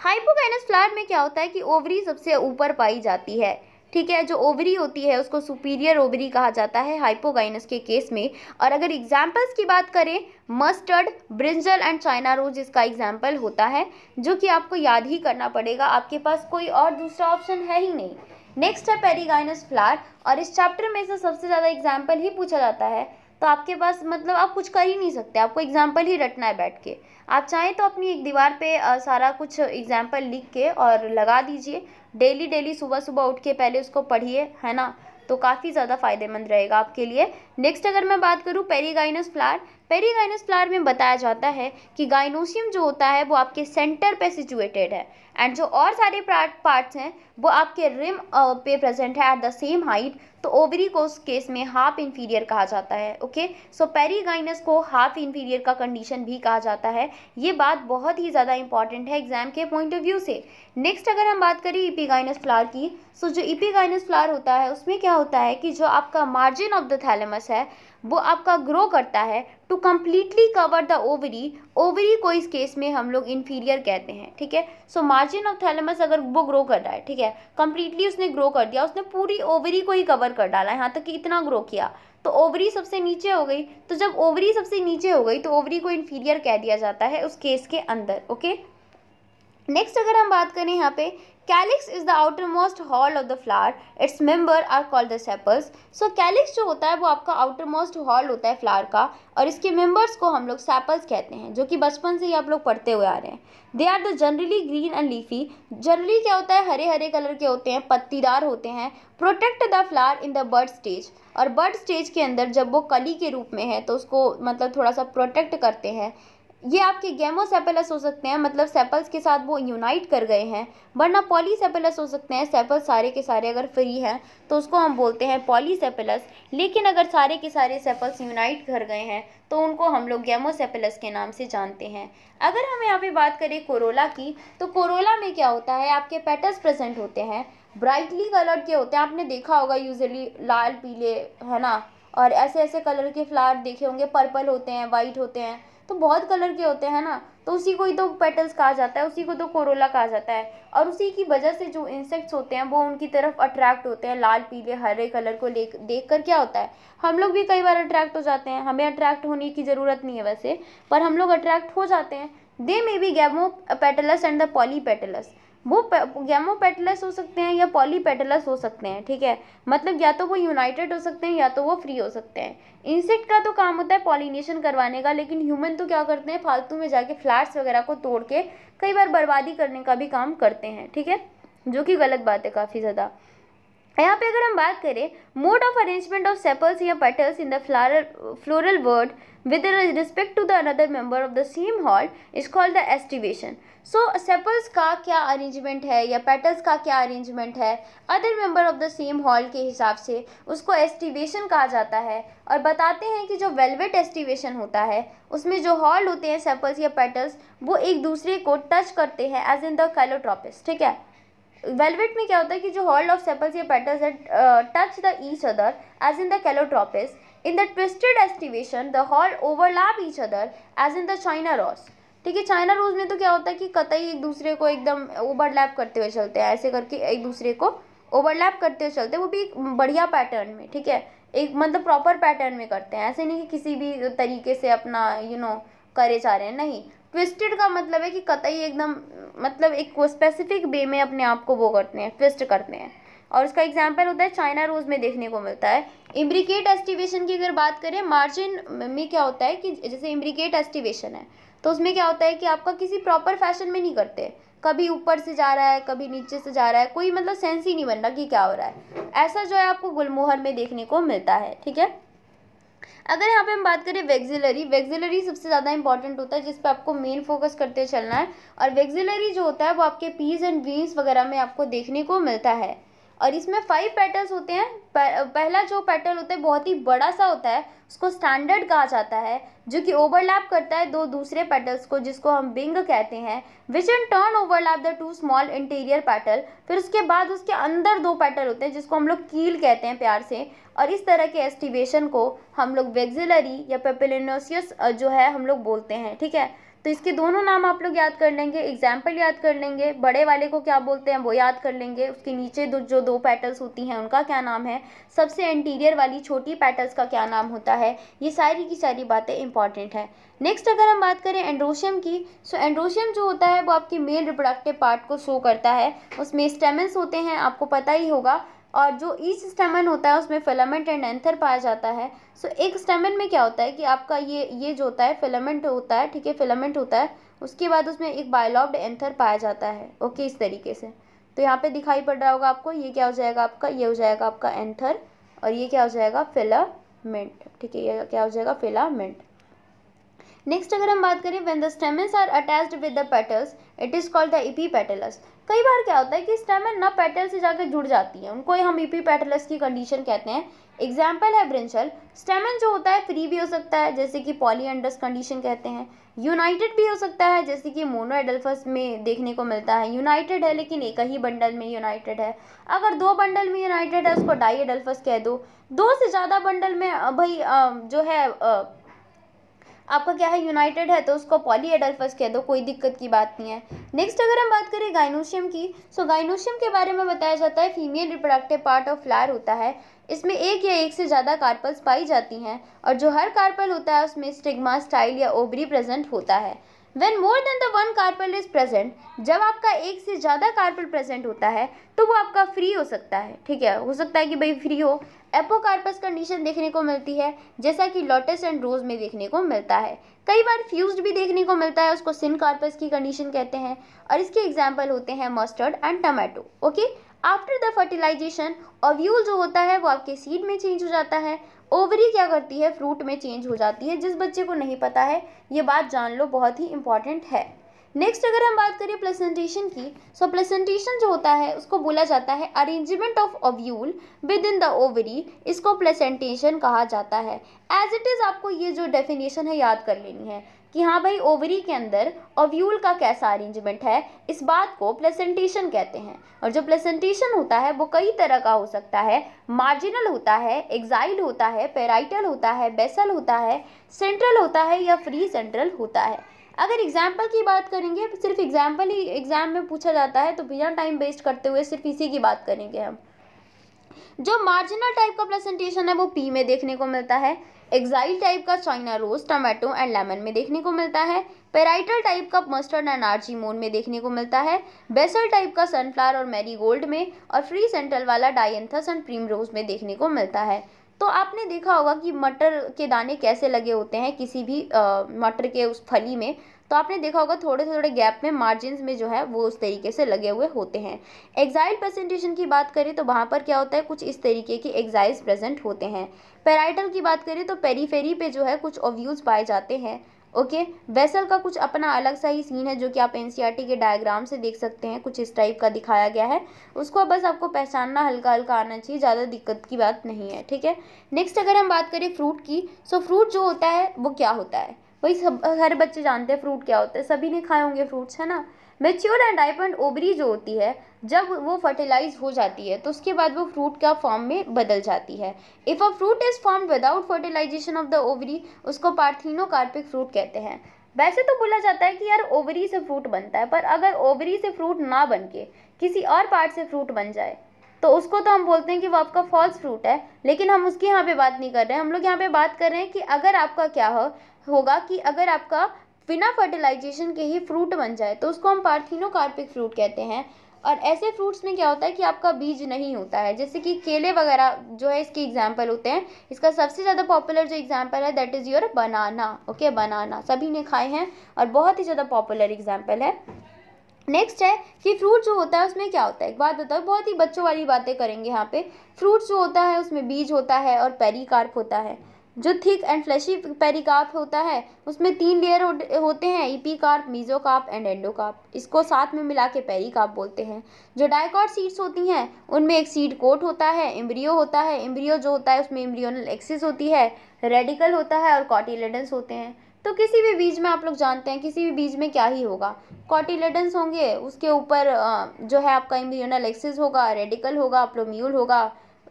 हाइपोकाइनस फ्लावर में क्या होता है कि ओवरी सबसे ऊपर पाई जाती है ठीक है जो ओवरी होती है उसको सुपीरियर ओवरी कहा जाता है हाइपोगाइनस के केस में और अगर एग्जाम्पल्स की बात करें mustard brinjal and China rose इसका एग्जाम्पल होता है जो कि आपको याद ही करना पड़ेगा आपके पास कोई और दूसरा ऑप्शन है ही नहीं नेक्स्ट है पेरीगाइनस फ्लावर और इस चैप्टर में से सबसे ज़्यादा एग्जाम्पल ही पूछा जाता है तो आपके पास मतलब आप कुछ कर ही नहीं सकते आपको एग्जाम्पल ही रटना है बैठ के आप चाहें तो अपनी एक दीवार पे आ, सारा कुछ एग्जाम्पल लिख के और लगा दीजिए डेली डेली सुबह सुबह उठ के पहले उसको पढ़िए है ना तो काफ़ी ज़्यादा फायदेमंद रहेगा आपके लिए नेक्स्ट अगर मैं बात करूँ पेरीगाइनस फ्लार पेरीगाइनस फ्लावर में बताया जाता है कि गाइनोसियम जो होता है वो आपके सेंटर पे सिचुएटेड है एंड जो और सारे पार्ट्स हैं वो आपके रिम पे प्रेजेंट है एट द सेम हाइट तो ओवरी को उस केस में हाफ इन्फीरियर कहा जाता है ओके सो पेरीगाइनस को हाफ इन्फीरियर का कंडीशन भी कहा जाता है ये बात बहुत ही ज़्यादा इंपॉर्टेंट है एग्जाम के पॉइंट ऑफ व्यू से नेक्स्ट अगर हम बात करें इपीगाइनस फ्लावर की सो so जो इपीगाइनस फ्लावर होता है उसमें क्या होता है कि जो आपका मार्जिन ऑफ द थैलेमस है वो आपका ग्रो करता है to completely cover the ovary ovary को इस केस में हम लोग इन्फीरियर कहते हैं ठीक है सो मार्जिन ऑफ थैलेमस अगर वो ग्रो कर रहा है ठीक है कम्प्लीटली उसने ग्रो कर दिया उसने पूरी ओवरी को ही कवर कर डाला यहाँ तक कि इतना ग्रो किया तो ओवरी सबसे नीचे हो गई तो जब ओवरी सबसे नीचे हो गई तो ओवरी को इन्फीरियर कह दिया जाता है उस केस के अंदर ओके नेक्स्ट अगर हम बात करें यहाँ पे calyx is the outermost whorl of the flower its member are called the sepals so calyx जो होता है वो आपका आउटर मोस्ट हॉल होता है फ्लावर का और इसके मेम्बर्स को हम लोग सेपल्स कहते हैं जो कि बचपन से ही आप लोग पढ़ते हुए आ रहे हैं they are the generally green and leafy generally क्या होता है हरे हरे कलर के होते हैं पत्तीदार होते हैं protect the flower in the bud stage और बर्ड स्टेज के अंदर जब वो कली के रूप में है तो उसको मतलब थोड़ा सा प्रोटेक्ट करते हैं ये आपके गैमोसेपेलस हो सकते हैं मतलब सेपल्स के साथ वो यूनाइट कर गए हैं वरना पॉलीसेपेलस हो सकते हैं सेपल्स सारे के सारे अगर फ्री हैं तो उसको हम बोलते हैं पॉलीसेपेलस लेकिन अगर सारे के सारे सेपल्स यूनाइट कर गए हैं तो उनको हम लोग गैमोसेपेलस के नाम से जानते हैं अगर हम यहाँ पे बात करें कोरोला की तो कोरोला में क्या होता है आपके पैटर्स प्रेजेंट होते हैं ब्राइटली कलर्ड के होते हैं आपने देखा होगा यूजली लाल पीले है ना और ऐसे ऐसे कलर के फ्लावर देखे होंगे पर्पल होते हैं वाइट होते हैं तो बहुत कलर के होते हैं ना तो उसी को ही तो पेटल्स कहा जाता है उसी को तो कोरोला कहा जाता है और उसी की वजह से जो इंसेक्ट्स होते हैं वो उनकी तरफ अट्रैक्ट होते हैं लाल पीले हरे कलर को ले देख कर क्या होता है हम लोग भी कई बार अट्रैक्ट हो जाते हैं हमें अट्रैक्ट होने की ज़रूरत नहीं है वैसे पर हम लोग अट्रैक्ट हो जाते हैं they may be gamopetalous and the polypetalous वो गैमोपेटलस हो सकते हैं या पॉलीपेटलस हो सकते हैं ठीक है मतलब या तो वो यूनाइटेड हो सकते हैं या तो वो फ्री हो सकते हैं इंसेक्ट का तो काम होता है पॉलिनेशन करवाने का लेकिन ह्यूमन तो क्या करते हैं फालतू में जाके फ्लैट्स वगैरह को तोड़ के कई बार बर्बादी करने का भी काम करते हैं ठीक है जो कि गलत बात है काफ़ी ज़्यादा यहाँ पे अगर हम बात करें mode of arrangement of sepals या petals in the flower floral whorl with respect to the another member of the same whorl is called the aestivation so sepals का क्या अरेंजमेंट है या पेटल्स का क्या अरेंजमेंट है other member of the same whorl के हिसाब से उसको एस्टिवेशन कहा जाता है और बताते हैं कि जो वेलवेट एस्टिवेशन होता है उसमें जो हॉल होते हैं सेपल्स या पेटल्स वो एक दूसरे को टच करते हैं एज इन द कैलोट्रॉपिस ठीक है वेलवेट में क्या होता है कि जो हॉल्ड ऑफ सेपल्स या पेटल्स है touch the each other as in the Calotropis in the twisted aestivation the whorl overlap each other as in the China rose ठीक है चाइना रोज में तो क्या होता है कि कतई एक दूसरे को एकदम ओवरलैप करते हुए चलते हैं ऐसे करके एक दूसरे को ओवरलैप करते हुए चलते हैं वो भी एक बढ़िया पैटर्न में ठीक है एक मतलब प्रॉपर पैटर्न में करते हैं ऐसे नहीं कि किसी भी तरीके से अपना यू you नो know, करे जा रहे हैं नहीं ट्विस्टेड का मतलब है कि कतई एकदम मतलब एक स्पेसिफिक वे में अपने आप को वो करते हैं ट्विस्ट करते हैं और उसका एग्जाम्पल होता है चाइना रोज़ में देखने को मिलता है इम्ब्रिकेट एस्टिवेशन की अगर बात करें मार्जिन में क्या होता है कि जैसे इम्ब्रिकेट एस्टिवेशन है तो उसमें क्या होता है कि आपका किसी प्रॉपर फैशन में नहीं करते कभी ऊपर से जा रहा है कभी नीचे से जा रहा है कोई मतलब सेंस ही नहीं बन रहा कि क्या हो रहा है ऐसा जो है आपको गुलमोहर में देखने को मिलता है ठीक है अगर यहाँ पे हम बात करें वेक्सिलरी वेक्सिलरी सबसे ज़्यादा इंपॉर्टेंट होता है जिस पर आपको मेन फोकस करते चलना है और वेक्सिलरी जो होता है वो आपके पीस एंड वीन्स वगैरह में आपको देखने को मिलता है और इसमें फाइव पेटल्स होते हैं पहला जो पेटल होता है बहुत ही बड़ा सा होता है उसको स्टैंडर्ड कहा जाता है जो कि ओवरलैप करता है दो दूसरे पेटल्स को जिसको हम बिंग कहते हैं which in turn overlap the two small interior petal फिर उसके बाद उसके अंदर दो पेटल होते हैं जिसको हम लोग कील कहते हैं प्यार से और इस तरह के एस्टिवेशन को हम लोग वेगजिलरी या पेपिलिनोसियस जो है हम लोग बोलते हैं ठीक है तो इसके दोनों नाम आप लोग याद कर लेंगे एग्जाम्पल याद कर लेंगे बड़े वाले को क्या बोलते हैं वो याद कर लेंगे उसके नीचे दो, जो दो पेटल्स होती हैं उनका क्या नाम है सबसे इंटीरियर वाली छोटी पेटल्स का क्या नाम होता है ये सारी की सारी बातें इंपॉर्टेंट हैं नेक्स्ट अगर हम बात करें एंड्रोशियम की सो एंड्रोशियम जो होता है वो आपके मेल रिप्रोडक्टिव पार्ट को शो करता है उसमें स्टेमन्स होते हैं आपको पता ही होगा और जो ईच स्टेमन होता है उसमें फिलामेंट एंड एंथर पाया जाता है सो एक स्टेमन में क्या होता है कि आपका ये ये जो होता है फिलामेंट होता है ठीक है फिलामेंट होता है उसके बाद उसमें एक बायोलॉब्ड एंथर पाया जाता है ओके इस तरीके से तो यहाँ पे दिखाई पड़ रहा होगा आपको ये क्या हो जाएगा आपका ये हो जाएगा आपका एंथर और ये क्या हो जाएगा फिलामेंट ठीक है ये क्या हो जाएगा फिलामेंट नेक्स्ट अगर हम बात करें when the stamens are attach with the petals it is called the epipetalous कई बार क्या होता है कि स्टेमन ना पेटल से जाकर जुड़ जाती है उनको हम इपी पेटलस की कंडीशन कहते हैं एग्जाम्पल है ब्रिंशल स्टेमन जो होता है फ्री भी हो सकता है जैसे कि एंडस कंडीशन कहते हैं यूनाइटेड भी हो सकता है जैसे कि मोनो एडल्फस में देखने को मिलता है यूनाइटेड है लेकिन एक ही बंडल में यूनाइटेड है अगर दो बंडल में यूनाइटेड है उसको डाई एडल्फस कह दो दो से ज़्यादा बंडल में भाई जो है आपका क्या है यूनाइटेड है तो उसको पॉली एडल्फस कह दो कोई दिक्कत की बात नहीं है नेक्स्ट अगर हम बात करें गाइनोशियम की सो गाइनोशियम के बारे में बताया जाता है female reproductive part of flower होता है इसमें एक या एक से ज़्यादा कार्पल्स पाई जाती हैं और जो हर कार्पल होता है उसमें स्टिग्मा स्टाइल या ओबरी प्रेजेंट होता है when more than the one carpel is present जब आपका एक से ज़्यादा कार्पल प्रेजेंट होता है तो वो आपका फ्री हो सकता है ठीक है हो सकता है कि भाई फ्री हो एपोकार्पस कंडीशन देखने को मिलती है जैसा कि लोटस एंड रोज में देखने को मिलता है कई बार फ्यूज्ड भी देखने को मिलता है उसको सिनकार्पस की कंडीशन कहते हैं और इसके एग्जाम्पल होते हैं mustard and tomato okay after the fertilization ovule जो होता है वो आपके सीड में चेंज हो जाता है ओवरी क्या करती है फ्रूट में चेंज हो जाती है जिस बच्चे को नहीं पता है ये बात जान लो बहुत ही इंपॉर्टेंट है नेक्स्ट अगर हम बात करें प्लेसेंटेशन की सो so प्लेसेंटेशन जो होता है उसको बोला जाता है arrangement of ovule within the ovary इसको प्लेसेंटेशन कहा जाता है एज इट इज़ आपको ये जो डेफिनेशन है याद कर लेनी है कि हाँ भाई ओवरी के अंदर ओव्यूल का कैसा अरेंजमेंट है इस बात को प्लेसेंटेशन कहते हैं और जो प्लेसेंटेशन होता है वो कई तरह का हो सकता है मार्जिनल होता है एग्जाइल होता है पेराइटल होता है बेसल होता है सेंट्रल होता है या फ्री सेंट्रल होता है अगर एग्जाम्पल की बात करेंगे सिर्फ एग्जाम्पल ही एग्जाम में पूछा जाता है तो बिना टाइम वेस्ट करते हुए सिर्फ इसी की बात करेंगे हम जो मार्जिनल टाइप का प्रेजेंटेशन है वो पी में देखने को मिलता है एक्साइल टाइप का China rose tomato and lemon में देखने को मिलता है पेराइटल टाइप का मस्टर्ड एंड आर्जी मोन में देखने को मिलता है बेसल टाइप का सनफ्लावर और मैरीगोल्ड में और फ्री सेंट्रल वाला डायंथस एंड प्रीम रोज में देखने को मिलता है तो आपने देखा होगा कि मटर के दाने कैसे लगे होते हैं किसी भी मटर के उस फली में तो आपने देखा होगा थोड़े थोड़े गैप में मार्जिन में जो है वो उस तरीके से लगे हुए होते हैं एग्जाइल प्रेजेंटेशन की बात करें तो वहाँ पर क्या होता है कुछ इस तरीके के एक्साइज प्रेजेंट होते हैं पेराइटल की बात करें तो पेरीफेरी पे जो है कुछ ओव्यूज़ पाए जाते हैं ओके वेसल का कुछ अपना अलग सा ही सीन है जो कि आप एन e के डायग्राम से देख सकते हैं कुछ इस टाइप का दिखाया गया है उसको बस आपको पहचानना हल्का हल्का आना चाहिए ज़्यादा दिक्कत की बात नहीं है ठीक है नेक्स्ट अगर हम बात करें फ्रूट की सो फ्रूट जो होता है वो क्या होता है वही सब हर बच्चे जानते हैं फ्रूट क्या होता है सभी ने खाए होंगे फ्रूट्स है ना मेच्योर एंड डाइपेंड ओबरी जो होती है जब वो फर्टिलाइज हो जाती है तो उसके बाद वो फ्रूट का फॉर्म में बदल जाती है if a fruit is form without fertilization of the ovary उसको पार्थिनोकार्पिक फ्रूट कहते हैं वैसे तो बोला जाता है कि यार ओवरी से फ्रूट बनता है पर अगर ओवरी से फ्रूट ना बन के किसी और पार्ट से फ्रूट बन जाए तो उसको तो हम बोलते हैं कि वो आपका फॉल्स फ्रूट है लेकिन हम उसकी यहाँ पे बात नहीं कर रहे हैं हम लोग यहाँ पे बात कर रहे हैं कि अगर आपका क्या हो होगा कि अगर आपका बिना फर्टिलाइजेशन के ही फ्रूट बन जाए तो उसको हम पार्थिनोकार्पिक फ्रूट कहते हैं और ऐसे फ्रूट्स में क्या होता है कि आपका बीज नहीं होता है जैसे कि केले वगैरह जो है इसके एग्जाम्पल होते हैं इसका सबसे ज़्यादा पॉपुलर जो एग्जाम्पल है that is your banana okay banana सभी ने खाए हैं और बहुत ही ज़्यादा पॉपुलर एग्जाम्पल है नेक्स्ट है कि फ्रूट जो होता है उसमें क्या होता है एक बात बताओ बहुत ही बच्चों वाली बातें करेंगे यहाँ पे फ्रूट जो होता है उसमें बीज होता है और पेरीकार्प होता है जो थिक एंड फ्लैशी पेरिकार्प होता है उसमें तीन लेयर होते हैं मीजो मीजोकार्प एंड एंडोकार्प इसको साथ में मिला के पेरिकार्प बोलते हैं जो डायकॉट सीड्स होती हैं उनमें एक सीड कोट होता है एम्ब्रियो होता है एम्ब्रियो जो होता है उसमें एम्ब्रियोनल एक्सिस होती है रेडिकल होता है और कॉटिलेडेंस होते हैं तो किसी भी बीज में आप लोग जानते हैं किसी भी बीज में क्या ही होगा कॉटिलेडेंस होंगे उसके ऊपर जो है आपका एम्ब्रियोनल एक्सिस होगा रेडिकल होगा प्लोम्यूल होगा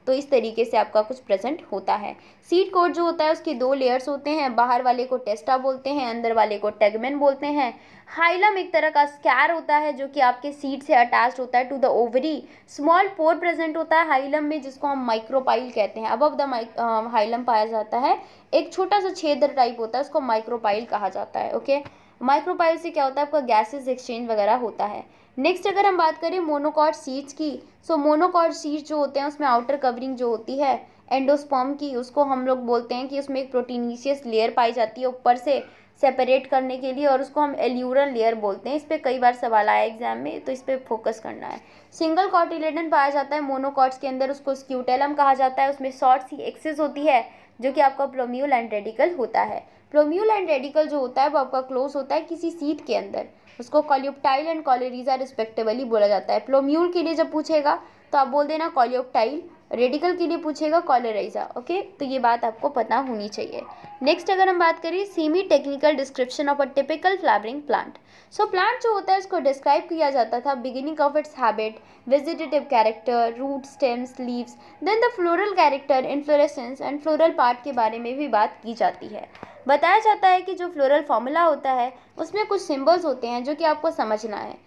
तो इस तरीके से आपका कुछ प्रेजेंट होता है सीट कोड जो होता है उसके दो लेयर्स होते हैं बाहर वाले को टेस्टा बोलते हैं अंदर वाले को टेगमेन बोलते हैं हाइलम एक तरह का स्कैर होता है जो कि आपके सीट से अटैच होता है to the ovary small pore present होता है हाइलम में जिसको हम माइक्रोपाइल कहते हैं अबव द हाइलम पाया जाता है एक छोटा सा छेदर टाइप होता है उसको माइक्रोपाइल कहा जाता है ओके okay? माइक्रोपाइल से क्या होता है आपका गैसेस एक्सचेंज वगैरह होता है नेक्स्ट अगर हम बात करें मोनोकॉट सीड्स की सो मोनोकॉट सीड्स जो होते हैं उसमें आउटर कवरिंग जो होती है एंडोस्पॉम की उसको हम लोग बोलते हैं कि उसमें एक प्रोटीनिशियस लेयर पाई जाती है ऊपर से सेपरेट करने के लिए और उसको हम एल्यूरल लेयर बोलते हैं इस पर कई बार सवाल आया एग्जाम में तो इस पर फोकस करना है सिंगल कॉटिलेडन पाया जाता है मोनोकॉट्स के अंदर उसको स्क्यूटेलम कहा जाता है उसमें शॉर्ट सी एक्सेस होती है जो कि आपका प्लोम्यूल एंड रेडिकल होता है प्रोम्यूल एंड रेडिकल जो होता है वो आपका क्लोज होता है किसी सीट के अंदर उसको कॉल्यूपटाइल एंड कॉलेरिजा रिस्पेक्टिवली बोला जाता है प्रोम्यूल के लिए जब पूछेगा तो आप बोल देना कॉल्यूपटाइल रेडिकल के लिए पूछेगा कॉलराइजा ओके तो ये बात आपको पता होनी चाहिए नेक्स्ट अगर हम बात करें semi technical description of a typical flowering plant so plant जो होता है इसको डिस्क्राइब किया जाता था beginning of its habit vegetative character root stems leaves then the floral character inflorescence and floral part के बारे में भी बात की जाती है बताया जाता है कि जो फ्लोरल फॉर्मूला होता है उसमें कुछ सिम्बल्स होते हैं जो कि आपको समझना है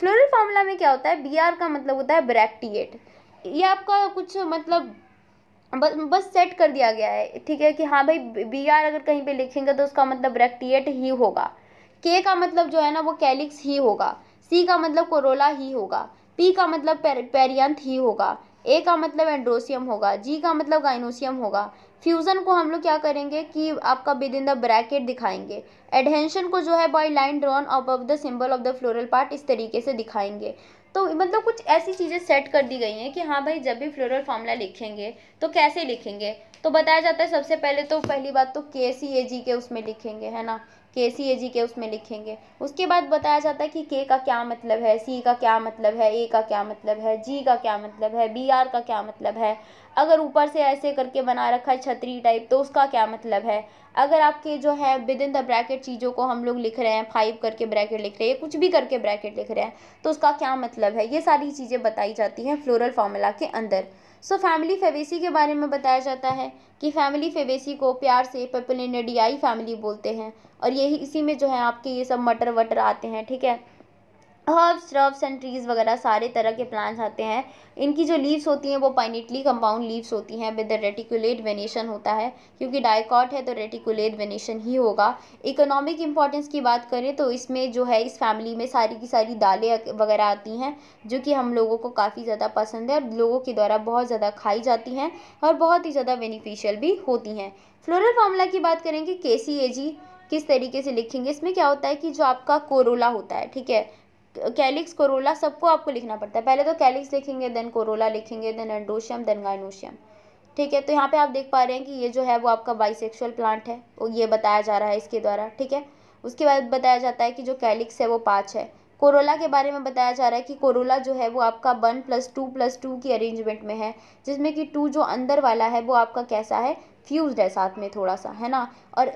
फ्लोरल फार्मूला में क्या होता है बी आर का मतलब होता है ब्रैक्टिएट ये आपका कुछ मतलब बस सेट कर दिया गया है ठीक है कि हाँ भाई बी आर अगर कहीं पे लिखेंगे तो उसका मतलब रेक्टिएट ही होगा के का मतलब जो है ना वो कैलिक्स ही होगा सी का मतलब कोरोला ही होगा पी का मतलब पेरियंथ ही होगा ए का मतलब एंड्रोसियम होगा जी का मतलब गाइनोसियम होगा फ्यूज़न को हम लोग क्या करेंगे कि आपका विद इन द ब्रैकेट दिखाएंगे एडहेंशन को जो है by line drawn above the symbol of the floral part इस तरीके से दिखाएंगे तो मतलब कुछ ऐसी चीज़ें सेट कर दी गई हैं कि हाँ भाई जब भी फ्लोरल फार्मूला लिखेंगे तो कैसे लिखेंगे तो बताया जाता है सबसे पहले तो पहली बात तो के सी ए जी के उसमें लिखेंगे है ना के सी ए जी के उसमें लिखेंगे उसके बाद बताया जाता है कि के का क्या मतलब है सी का क्या मतलब है ए का क्या मतलब है जी का क्या मतलब है बी आर का क्या मतलब है अगर ऊपर से ऐसे करके बना रखा है छतरी टाइप तो उसका क्या मतलब है अगर आपके जो है विद इन द ब्रैकेट चीज़ों को हम लोग लिख रहे हैं फाइव करके ब्रैकेट लिख रहे हैं कुछ भी करके ब्रैकेट लिख रहे हैं तो उसका क्या मतलब है ये सारी चीज़ें बताई जाती हैं फ्लोरल फार्मूला के अंदर सो फैमिली फेवेसी के बारे में बताया जाता है कि फैमिली फेवेसी को प्यार से पपुलिनडियाई फैमिली बोलते हैं और यही इसी में जो है आपके ये सब मटर वटर आते हैं ठीक है हर्ब्स रब्स एंड ट्रीज़ वगैरह सारे तरह के प्लांट्स आते हैं इनकी जो लीव्स होती हैं वो पाइनेटली कंपाउंड लीव्स होती हैं विद रेटिकुलेट वेनेशन होता है क्योंकि डायकॉट है तो रेटिकुलेट वेनेशन ही होगा इकोनॉमिक इंपॉर्टेंस की बात करें तो इसमें जो है इस फैमिली में सारी की सारी दालें वगैरह आती हैं जो कि हम लोगों को काफ़ी ज़्यादा पसंद है और लोगों के द्वारा बहुत ज़्यादा खाई जाती हैं और बहुत ही ज़्यादा बेनिफिशियल भी होती हैं फ्लोरल फार्मूला की बात करेंगे के सी ए जी किस तरीके से लिखेंगे इसमें क्या होता है कि जो आपका कोरोला होता है ठीक है कैलिक्स कोरोला सबको आपको लिखना पड़ता है पहले तो कैलिक्स लिखेंगे देन कोरोला लिखेंगे देन एंडोशियम देन गाइनोशियम ठीक है तो यहाँ पे आप देख पा रहे हैं कि ये जो है वो आपका बाइसेक्सुअल प्लांट है और ये बताया जा रहा है इसके द्वारा ठीक है उसके बाद बताया जाता है कि जो कैलिक्स है वो पाँच है कोरोला के बारे में बताया जा रहा है कि कोरोला जो है वो आपका one plus two plus two की अरेंजमेंट में है जिसमें कि टू जो अंदर वाला है वो आपका कैसा है फ्यूज़ है साथ में थोड़ा सा है ना और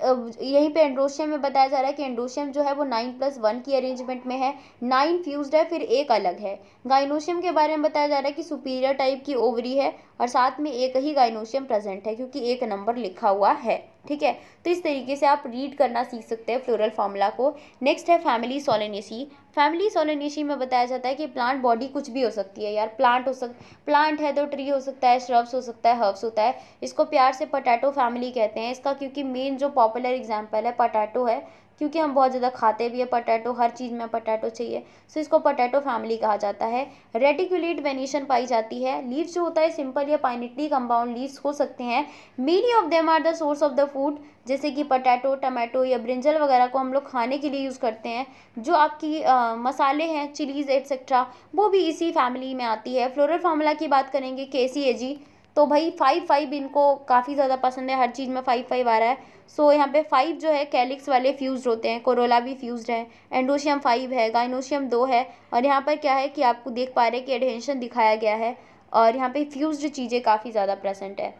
यहीं पे एंड्रोशियम में बताया जा रहा है कि एंड्रोशियम जो है वो नाइन प्लस वन की अरेंजमेंट में है नाइन फ्यूज है फिर एक अलग है गाइनोशियम के बारे में बताया जा रहा है कि सुपीरियर टाइप की ओवरी है और साथ में एक ही गाइनोशियम प्रेजेंट है क्योंकि एक नंबर लिखा हुआ है ठीक है तो इस तरीके से आप रीड करना सीख सकते हैं फ्लोरल फार्मूला को नेक्स्ट है फैमिली सोलेनेसी फैमिली सोलेनेसी में बताया जाता है कि प्लांट बॉडी कुछ भी हो सकती है यार प्लांट हो सक प्लांट है तो ट्री हो सकता है श्रब्स हो सकता है हर्ब्स होता है इसको प्यार से पटाटा पटाटो फैमिली कहते हैं इसका क्योंकि मेन जो पॉपुलर एग्जाम्पल है पटाटो है क्योंकि हम बहुत ज़्यादा खाते भी है पटाटो हर चीज़ में पटाटो चाहिए सो तो इसको पटाटो फैमिली कहा जाता है रेटिकुलेट वेनेशन पाई जाती है लीव्स जो होता है सिंपल या पाइनिटली कंपाउंड लीव्स हो सकते हैं many of them are the source of the food जैसे कि पटाटो टमाटो या ब्रिंजल वगैरह को हम लोग खाने के लिए यूज़ करते हैं जो आपकी आ, मसाले हैं चिलीज़ एट्सट्रा वो भी इसी फैमिली में आती है फ्लोरल फार्मूला की बात करेंगे के सी ए जी तो भाई फाइव फाइव इनको काफ़ी ज़्यादा पसंद है हर चीज़ में फाइव फाइव आ रहा है सो so, यहाँ पे फाइव जो है कैलिक्स वाले फ्यूज होते हैं कोरोला भी फ्यूज है एंडोशियम फाइव है गाइनोशियम दो है और यहाँ पर क्या है कि आपको देख पा रहे हैं कि एडहेंशन दिखाया गया है और यहाँ पे फ्यूज चीज़ें काफ़ी ज़्यादा प्रेजेंट है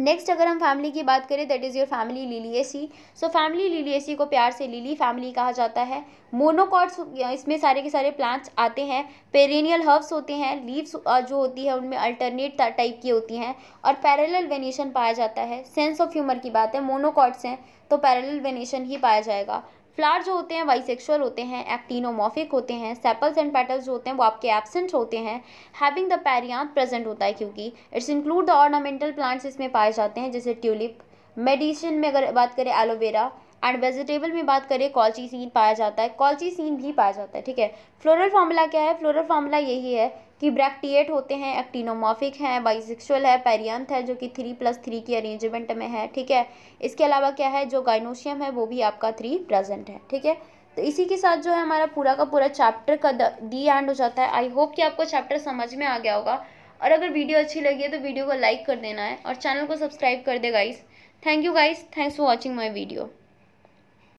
नेक्स्ट अगर हम फैमिली की बात करें दैट इज़ योर फैमिली लिलियसी सो फैमिली लिलियसी को प्यार से लिली फैमिली कहा जाता है मोनोकॉट्स इसमें सारे के सारे प्लांट्स आते हैं पेरेनियल हर्ब्स होते हैं लीव्स जो होती है उनमें अल्टरनेट टाइप की होती हैं और पैरेलल वेनेशन पाया जाता है सेंस ऑफ ह्यूमर की बात है मोनोकॉट्स हैं तो पैरेलल वेनेशन ही पाया जाएगा फ्लावर जो होते हैं वाइसेक्सुअल होते हैं एक्टिनोमॉफिक होते हैं सेपल्स एंड पेटल्स जो होते हैं वो आपके एबसेंट होते हैं हैविंग द पैरियांत प्रेजेंट होता है क्योंकि it's include the ornamental plants इसमें पाए जाते हैं जैसे ट्यूलिप मेडिसिन में अगर बात करें एलोवेरा एंड वेजिटेबल में बात करें कॉलची सीन पाया जाता है कॉलची सीन भी पाया जाता है ठीक है फ्लोरल फार्मूला क्या है फ्लोरल फार्मूला यही है कि ब्रैक्टिएट होते हैं एक्टिनोमॉफिक हैं बाइसेक्सुअल है पेरियंथ है जो कि थ्री प्लस थ्री की अरेंजमेंट में है ठीक है इसके अलावा क्या है जो गाइनोशियम है वो भी आपका थ्री प्रेजेंट है ठीक है तो इसी के साथ जो है हमारा पूरा का पूरा चैप्टर का दी एंड हो जाता है आई होप कि आपको चैप्टर समझ में आ गया होगा और अगर वीडियो अच्छी लगी है तो वीडियो को लाइक कर देना है और चैनल को सब्सक्राइब कर दे guys thank you guys thanks for watching my video